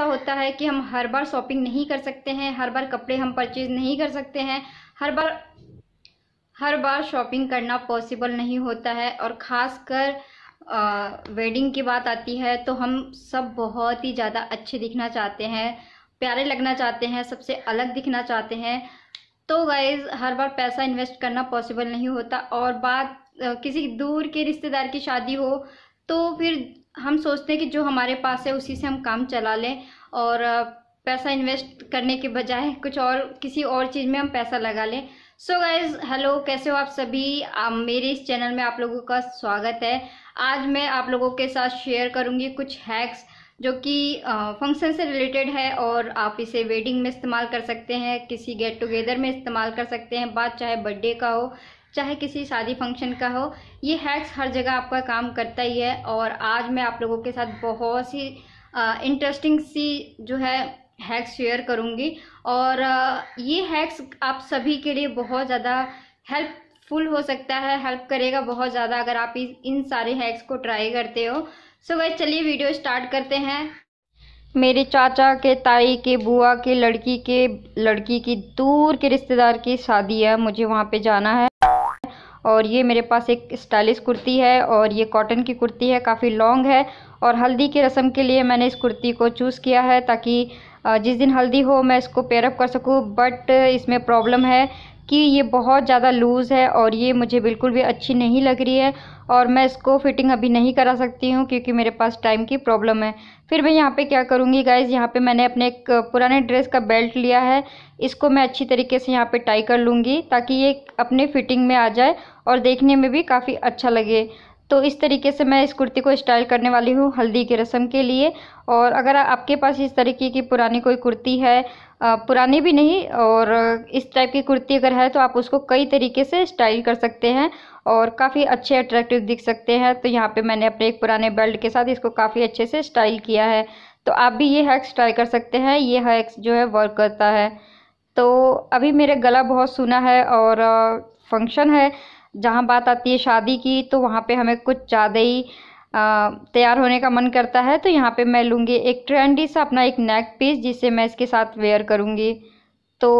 ऐसा होता है कि हम हर बार शॉपिंग नहीं कर सकते हैं हर बार कपड़े हम परचेज नहीं कर सकते हैं हर बार हर बार शॉपिंग करना पॉसिबल नहीं होता है और ख़ास कर वेडिंग की बात आती है तो हम सब बहुत ही ज़्यादा अच्छे दिखना चाहते हैं प्यारे लगना चाहते हैं सबसे अलग दिखना चाहते हैं तो गाइज हर बार पैसा इन्वेस्ट करना पॉसिबल नहीं होता और बात किसी दूर के रिश्तेदार की शादी हो तो फिर हम सोचते हैं कि जो हमारे पास है उसी से हम काम चला लें और पैसा इन्वेस्ट करने के बजाय कुछ और किसी और चीज़ में हम पैसा लगा लें सो गाइज हेलो कैसे हो आप सभी आ, मेरे इस चैनल में आप लोगों का स्वागत है आज मैं आप लोगों के साथ शेयर करूँगी कुछ हैक्स जो कि फंक्शन से रिलेटेड है और आप इसे वेडिंग में इस्तेमाल कर सकते हैं किसी गेट टुगेदर में इस्तेमाल कर सकते हैं बात चाहे बर्थडे का हो चाहे किसी शादी फंक्शन का हो ये हैक्स हर जगह आपका काम करता ही है और आज मैं आप लोगों के साथ बहुत सी इंटरेस्टिंग सी जो है हैक्स शेयर करूँगी और आ, ये हैक्स आप सभी के लिए बहुत ज़्यादा हेल्पफुल हो सकता है हेल्प करेगा बहुत ज़्यादा अगर आप इन सारे हैक्स को ट्राई करते हो सो वह चलिए वीडियो स्टार्ट करते हैं मेरे चाचा के ताई के बुआ के लड़की के लड़की की दूर के रिश्तेदार की शादी है मुझे वहाँ पे जाना है और ये मेरे पास एक स्टाइलिश कुर्ती है और ये कॉटन की कुर्ती है काफ़ी लॉन्ग है और हल्दी की रस्म के लिए मैंने इस कुर्ती को चूज़ किया है ताकि जिस दिन हल्दी हो मैं इसको पेयरअप कर सकूँ बट इसमें प्रॉब्लम है कि ये बहुत ज़्यादा लूज़ है और ये मुझे बिल्कुल भी अच्छी नहीं लग रही है और मैं इसको फिटिंग अभी नहीं करा सकती हूँ क्योंकि मेरे पास टाइम की प्रॉब्लम है फिर मैं यहाँ पे क्या करूँगी गाइज यहाँ पे मैंने अपने एक पुराने ड्रेस का बेल्ट लिया है इसको मैं अच्छी तरीके से यहाँ पे टाई कर लूँगी ताकि ये अपने फिटिंग में आ जाए और देखने में भी काफ़ी अच्छा लगे तो इस तरीके से मैं इस कुर्ती को स्टाइल करने वाली हूँ हल्दी की रस्म के लिए और अगर आपके पास इस तरीके की पुरानी कोई कुर्ती है पुरानी भी नहीं और इस टाइप की कुर्ती अगर है तो आप उसको कई तरीके से स्टाइल कर सकते हैं और काफ़ी अच्छे अट्रैक्टिव दिख सकते हैं तो यहाँ पे मैंने अपने एक पुराने बेल्ट के साथ इसको काफ़ी अच्छे से स्टाइल किया है तो आप भी ये हैक्स ट्राई कर सकते हैं ये हैक्स जो है वर्क करता है तो अभी मेरे गला बहुत सुना है और फंक्शन है जहाँ बात आती है शादी की तो वहाँ पे हमें कुछ ज़्यादा ही तैयार होने का मन करता है तो यहाँ पे मैं लूँगी एक ट्रेंडी सा अपना एक नेक पीस जिसे मैं इसके साथ वेयर करूँगी तो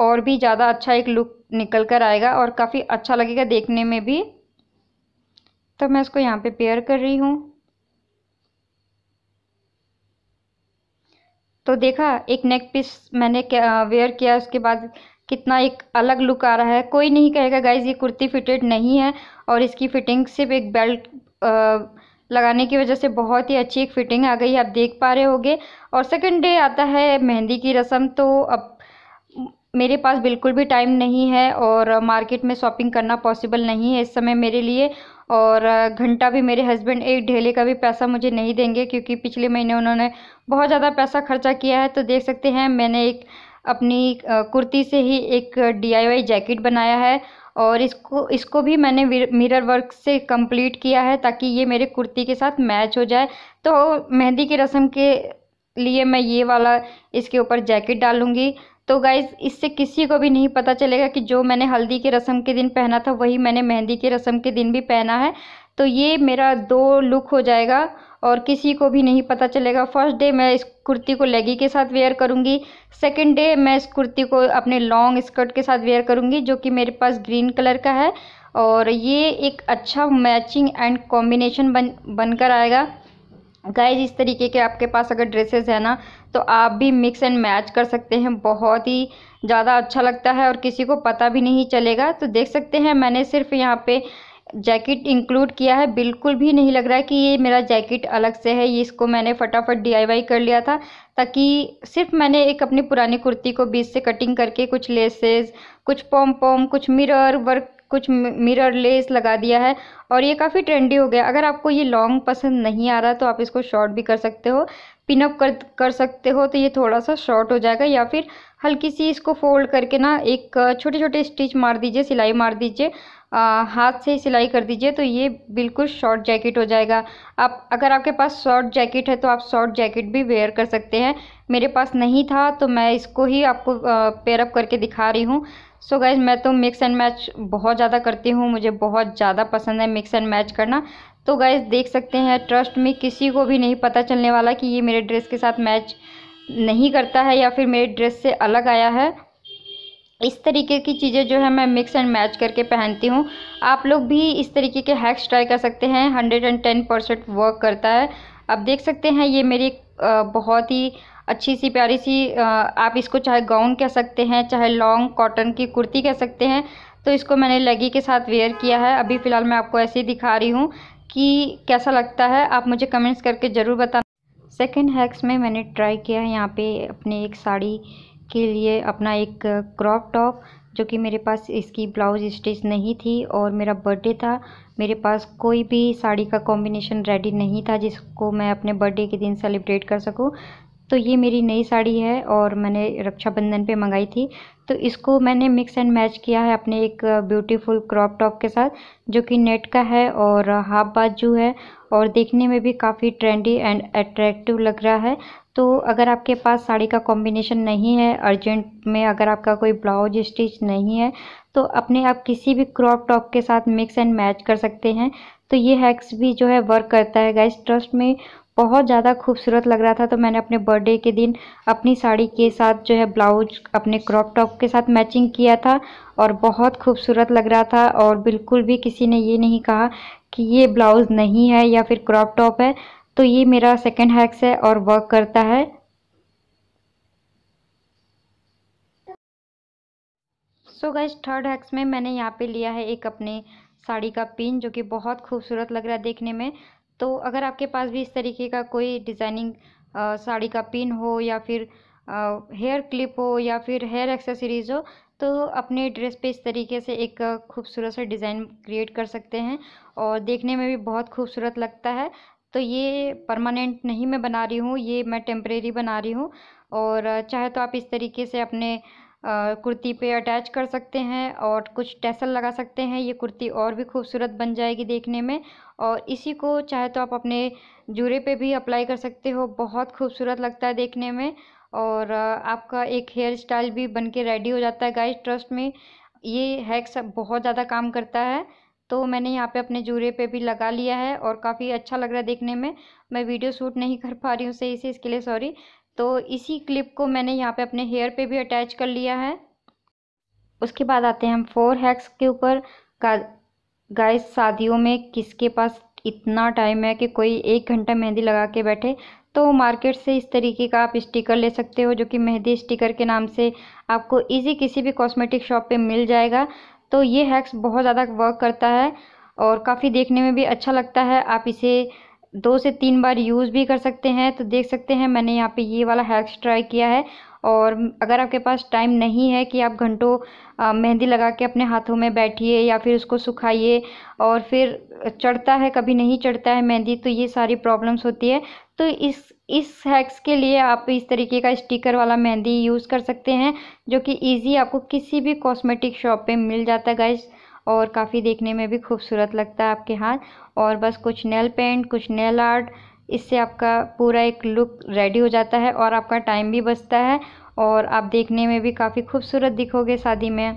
और भी ज़्यादा अच्छा एक लुक निकल कर आएगा और काफ़ी अच्छा लगेगा देखने में भी तो मैं इसको यहाँ पे पेयर कर रही हूँ तो देखा एक नेक पीस मैंने वेयर किया उसके बाद कितना एक अलग लुक आ रहा है कोई नहीं कहेगा गाइज ये कुर्ती फिटेड नहीं है और इसकी फिटिंग सिर्फ एक बेल्ट लगाने की वजह से बहुत ही अच्छी एक फिटिंग आ गई है आप देख पा रहे होंगे और सेकंड डे आता है मेहंदी की रस्म तो अब मेरे पास बिल्कुल भी टाइम नहीं है और मार्केट में शॉपिंग करना पॉसिबल नहीं है इस समय मेरे लिए और घंटा भी मेरे हस्बैंड एक ढेले का भी पैसा मुझे नहीं देंगे क्योंकि पिछले महीने उन्होंने बहुत ज़्यादा पैसा खर्चा किया है तो देख सकते हैं मैंने एक अपनी कुर्ती से ही एक डी जैकेट बनाया है और इसको इसको भी मैंने मिरर वर्क से कंप्लीट किया है ताकि ये मेरे कुर्ती के साथ मैच हो जाए तो मेहंदी की रस्म के लिए मैं ये वाला इसके ऊपर जैकेट डालूँगी तो गाइज़ इससे किसी को भी नहीं पता चलेगा कि जो मैंने हल्दी के रस्म के दिन पहना था वही मैंने मेहंदी के रस्म के दिन भी पहना है तो ये मेरा दो लुक हो जाएगा और किसी को भी नहीं पता चलेगा फर्स्ट डे मैं इस कुर्ती को लेगी के साथ वेयर करूँगी सेकेंड डे मैं इस कुर्ती को अपने लॉन्ग स्कर्ट के साथ वेयर करूँगी जो कि मेरे पास ग्रीन कलर का है और ये एक अच्छा मैचिंग एंड कॉम्बिनेशन बन बनकर आएगा गाइज इस तरीके के आपके पास अगर ड्रेसेस है ना तो आप भी मिक्स एंड मैच कर सकते हैं बहुत ही ज़्यादा अच्छा लगता है और किसी को पता भी नहीं चलेगा तो देख सकते हैं मैंने सिर्फ यहाँ पे जैकेट इंक्लूड किया है बिल्कुल भी नहीं लग रहा है कि ये मेरा जैकेट अलग से है ये इसको मैंने फटाफट डीआईवाई कर लिया था ताकि सिर्फ मैंने एक अपनी पुरानी कुर्ती को बीच से कटिंग करके कुछ लेसेस कुछ पॉम पॉम कुछ मिरर वर्क कुछ मिरर लेस लगा दिया है और ये काफ़ी ट्रेंडी हो गया अगर आपको ये लॉन्ग पसंद नहीं आ रहा तो आप इसको शॉर्ट भी कर सकते हो पिनअप कर कर सकते हो तो ये थोड़ा सा शॉर्ट हो जाएगा या फिर हल्की सी इसको फोल्ड करके ना एक छोटे छोटे स्टिच मार दीजिए सिलाई मार दीजिए हाथ से ही सिलाई कर दीजिए तो ये बिल्कुल शॉर्ट जैकेट हो जाएगा आप अगर आपके पास शॉर्ट जैकेट है तो आप शॉर्ट जैकेट भी वेयर कर सकते हैं मेरे पास नहीं था तो मैं इसको ही आपको पेयरअप करके दिखा रही हूँ सो so गैज़ मैं तो मिक्स एंड मैच बहुत ज़्यादा करती हूँ मुझे बहुत ज़्यादा पसंद है मिक्स एंड मैच करना तो गैज़ देख सकते हैं ट्रस्ट में किसी को भी नहीं पता चलने वाला कि ये मेरे ड्रेस के साथ मैच नहीं करता है या फिर मेरे ड्रेस से अलग आया है इस तरीके की चीज़ें जो है मैं मिक्स एंड मैच करके पहनती हूँ आप लोग भी इस तरीके के हैक्स ट्राई कर सकते हैं hundred and ten percent work करता है अब देख सकते हैं ये मेरी बहुत ही अच्छी सी प्यारी सी आप इसको चाहे गाउन कह सकते हैं चाहे लॉन्ग कॉटन की कुर्ती कह सकते हैं तो इसको मैंने लेगी के साथ वेयर किया है अभी फ़िलहाल मैं आपको ऐसे ही दिखा रही हूँ कि कैसा लगता है आप मुझे कमेंट्स करके ज़रूर बताना सेकेंड हैक्स में मैंने ट्राई किया है यहाँ पे अपने एक साड़ी के लिए अपना एक क्रॉप टॉप जो कि मेरे पास इसकी ब्लाउज स्टिच नहीं थी और मेरा बर्थडे था मेरे पास कोई भी साड़ी का कॉम्बिनेशन रेडी नहीं था जिसको मैं अपने बर्थडे के दिन सेलिब्रेट कर सकूं तो ये मेरी नई साड़ी है और मैंने रक्षाबंधन पे मंगाई थी तो इसको मैंने मिक्स एंड मैच किया है अपने एक ब्यूटीफुल क्रॉप टॉप के साथ जो कि नेट का है और हाफ बाजू है और देखने में भी काफ़ी ट्रेंडी एंड अट्रैक्टिव लग रहा है तो अगर आपके पास साड़ी का कॉम्बिनेशन नहीं है अर्जेंट में अगर आपका कोई ब्लाउज स्टिच नहीं है तो अपने आप किसी भी क्रॉप टॉप के साथ मिक्स एंड मैच कर सकते हैं तो ये हैक्स भी जो है वर्क करता है गाइस ट्रस्ट में बहुत ज़्यादा खूबसूरत लग रहा था तो मैंने अपने बर्थडे के दिन अपनी साड़ी के साथ जो है ब्लाउज अपने क्रॉप टॉप के साथ मैचिंग किया था और बहुत खूबसूरत लग रहा था और बिल्कुल भी किसी ने ये नहीं कहा कि ये ब्लाउज़ नहीं है या फिर क्रॉप टॉप है तो ये मेरा सेकेंड हैक्स है और वर्क करता है सो गाइज थर्ड हैक्स में मैंने यहाँ पे लिया है एक अपने साड़ी का पिन जो कि बहुत खूबसूरत लग रहा है देखने में तो अगर आपके पास भी इस तरीके का कोई डिज़ाइनिंग साड़ी का पिन हो या फिर हेयर क्लिप हो या फिर हेयर एक्सेसरीज़ हो तो अपने ड्रेस पे इस तरीके से एक खूबसूरत सा डिज़ाइन क्रिएट कर सकते हैं और देखने में भी बहुत खूबसूरत लगता है तो ये परमानेंट नहीं मैं बना रही हूँ ये मैं टेम्परेरी बना रही हूँ और चाहे तो आप इस तरीके से अपने कुर्ती पे अटैच कर सकते हैं और कुछ टैसल लगा सकते हैं ये कुर्ती और भी खूबसूरत बन जाएगी देखने में और इसी को चाहे तो आप अपने जूरे पे भी अप्लाई कर सकते हो बहुत खूबसूरत लगता है देखने में और आपका एक हेयर स्टाइल भी बन के रेडी हो जाता है गाइस ट्रस्ट में ये हैक सब बहुत ज़्यादा काम करता है तो मैंने यहाँ पे अपने जूरे पे भी लगा लिया है और काफ़ी अच्छा लग रहा है देखने में मैं वीडियो शूट नहीं कर पा रही हूँ सही से इसके लिए सॉरी तो इसी क्लिप को मैंने यहाँ पे अपने हेयर पे भी अटैच कर लिया है उसके बाद आते हैं हम फोर हैक्स के ऊपर गाइस शादियों में किसके पास इतना टाइम है कि कोई एक घंटा मेहंदी लगा के बैठे तो मार्केट से इस तरीके का आप स्टिकर ले सकते हो जो कि मेहंदी स्टिकर के नाम से आपको इजी किसी भी कॉस्मेटिक शॉप पे मिल जाएगा तो ये हैक्स बहुत ज़्यादा वर्क करता है और काफ़ी देखने में भी अच्छा लगता है आप इसे दो से तीन बार यूज़ भी कर सकते हैं तो देख सकते हैं मैंने यहाँ पे ये वाला हैक्स ट्राई किया है और अगर आपके पास टाइम नहीं है कि आप घंटों मेहंदी लगा के अपने हाथों में बैठिए या फिर उसको सुखाइए और फिर चढ़ता है कभी नहीं चढ़ता है मेहंदी तो ये सारी प्रॉब्लम्स होती है तो इस इस हैक्स के लिए आप इस तरीके का स्टिकर वाला मेहंदी यूज़ कर सकते हैं जो कि ईज़ी आपको किसी भी कॉस्मेटिक शॉप पर मिल जाता है गाइज़ और काफ़ी देखने में भी खूबसूरत लगता है आपके हाथ और बस कुछ नेल पेंट कुछ नेल आर्ट इससे आपका पूरा एक लुक रेडी हो जाता है और आपका टाइम भी बचता है और आप देखने में भी काफ़ी खूबसूरत दिखोगे शादी में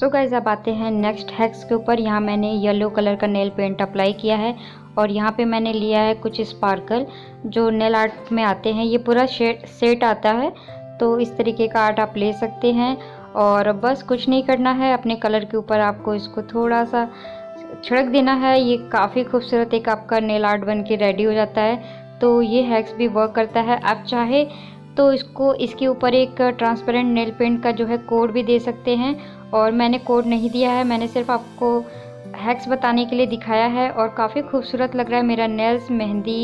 सो so गाइज अब आते हैं नेक्स्ट हैक्स के ऊपर यहाँ मैंने येलो कलर का नेल पेंट अप्लाई किया है और यहाँ पे मैंने लिया है कुछ स्पार्कल जो नेल आर्ट में आते हैं ये पूरा शेट सेट आता है तो इस तरीके का आर्ट आप ले सकते हैं और बस कुछ नहीं करना है अपने कलर के ऊपर आपको इसको थोड़ा सा छिड़क देना है ये काफ़ी खूबसूरत एक आपका नेल आर्ट बन के रेडी हो जाता है तो ये हैक्स भी वर्क करता है आप चाहे तो इसको इसके ऊपर एक ट्रांसपेरेंट नेल पेंट का जो है कोड भी दे सकते हैं और मैंने कोड नहीं दिया है मैंने सिर्फ आपको हैक्स बताने के लिए दिखाया है और काफ़ी खूबसूरत लग रहा है मेरा नेल्स मेहंदी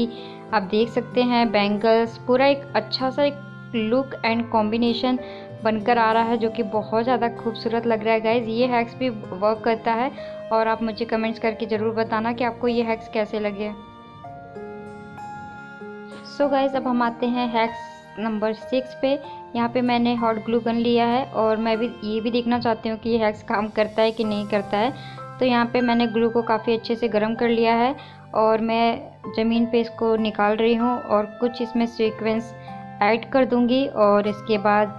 आप देख सकते हैं बैंगल्स पूरा एक अच्छा सा एक लुक एंड कॉम्बिनेशन बनकर आ रहा है जो कि बहुत ज़्यादा खूबसूरत लग रहा है गाइज़ ये हैक्स भी वर्क करता है और आप मुझे कमेंट्स करके ज़रूर बताना कि आपको ये हैक्स कैसे लगे सो so गाइज़ अब हम आते हैं हैक्स नंबर सिक्स पे यहाँ पे मैंने हॉट ग्लू गन लिया है और मैं भी ये भी देखना चाहती हूँ कि ये हैक्स काम करता है कि नहीं करता है तो यहाँ पे मैंने ग्लू को काफ़ी अच्छे से गर्म कर लिया है और मैं ज़मीन पे इसको निकाल रही हूँ और कुछ इसमें सीक्वेंस ऐड कर दूँगी और इसके बाद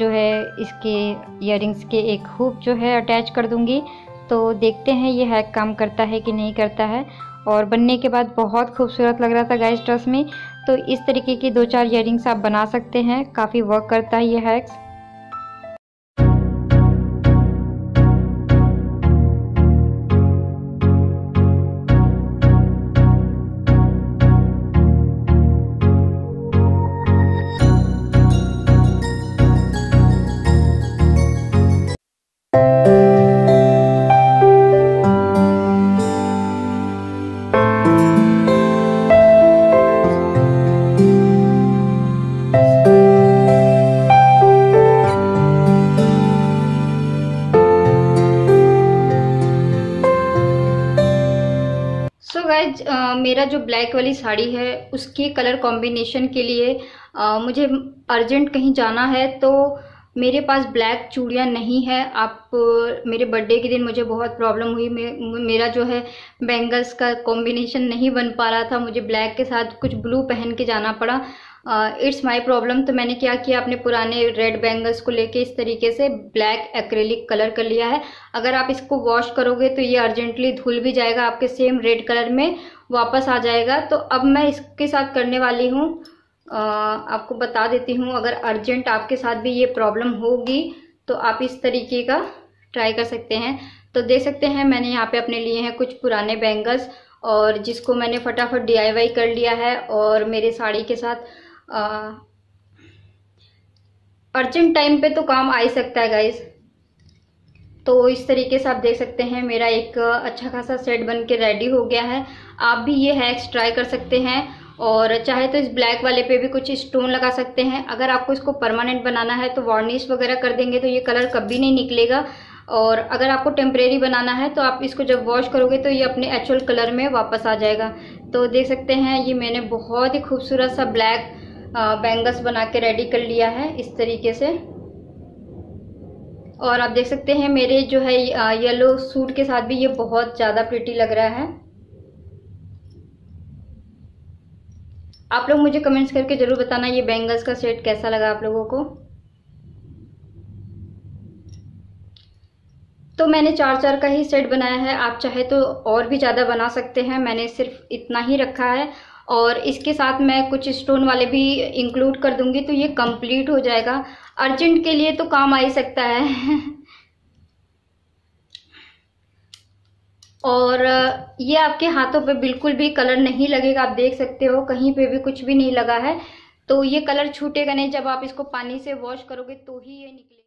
जो है इसके इयरिंग्स के एक हुप जो है अटैच कर दूँगी तो देखते हैं ये हैक काम करता है कि नहीं करता है और बनने के बाद बहुत खूबसूरत लग रहा था गैस ट्रस में तो इस तरीके की दो चार इयरिंग्स आप बना सकते हैं काफ़ी वर्क करता है ये हैक्स जो ब्लैक वाली साड़ी है उसके कलर कॉम्बिनेशन के लिए आ, मुझे अर्जेंट कहीं जाना है तो मेरे पास ब्लैक चूड़ियाँ नहीं है आप मेरे बर्थडे के दिन मुझे बहुत प्रॉब्लम हुई मे, मेरा जो है बैंगल्स का कॉम्बिनेशन नहीं बन पा रहा था मुझे ब्लैक के साथ कुछ ब्लू पहन के जाना पड़ा इट्स माय प्रॉब्लम तो मैंने क्या किया अपने पुराने रेड बैंगल्स को लेके इस तरीके से ब्लैक एक्रेलिक कलर कर लिया है अगर आप इसको वॉश करोगे तो ये अर्जेंटली धुल भी जाएगा आपके सेम रेड कलर में वापस आ जाएगा तो अब मैं इसके साथ करने वाली हूँ आपको बता देती हूँ अगर अर्जेंट आपके साथ भी ये प्रॉब्लम होगी तो आप इस तरीके का ट्राई कर सकते हैं तो देख सकते हैं मैंने यहाँ पे अपने लिए हैं कुछ पुराने बैंगल्स और जिसको मैंने फटाफट डी कर लिया है और मेरे साड़ी के साथ अर्जेंट टाइम पे तो काम आ ही सकता है गाइज तो इस तरीके से आप देख सकते हैं मेरा एक अच्छा खासा सेट बन के रेडी हो गया है आप भी ये हैक्स ट्राई कर सकते हैं और चाहे तो इस ब्लैक वाले पे भी कुछ स्टोन लगा सकते हैं अगर आपको इसको परमानेंट बनाना है तो वार्निश वगैरह कर देंगे तो ये कलर कभी नहीं निकलेगा और अगर आपको टेम्परेरी बनाना है तो आप इसको जब वॉश करोगे तो ये अपने एक्चुअल कलर में वापस आ जाएगा तो देख सकते हैं ये मैंने बहुत ही खूबसूरत सा ब्लैक बैंगल्स बना के रेडी कर लिया है इस तरीके से और आप देख सकते हैं मेरे जो है येलो सूट के साथ भी ये बहुत ज़्यादा प्रिटी लग रहा है आप लोग मुझे कमेंट्स करके ज़रूर बताना ये बैंगल्स का सेट कैसा लगा आप लोगों को तो मैंने चार चार का ही सेट बनाया है आप चाहे तो और भी ज़्यादा बना सकते हैं मैंने सिर्फ इतना ही रखा है और इसके साथ मैं कुछ स्टोन वाले भी इंक्लूड कर दूंगी तो ये कंप्लीट हो जाएगा अर्जेंट के लिए तो काम आ ही सकता है और ये आपके हाथों पे बिल्कुल भी कलर नहीं लगेगा आप देख सकते हो कहीं पे भी कुछ भी नहीं लगा है तो ये कलर छूटेगा नहीं जब आप इसको पानी से वॉश करोगे तो ही ये निकले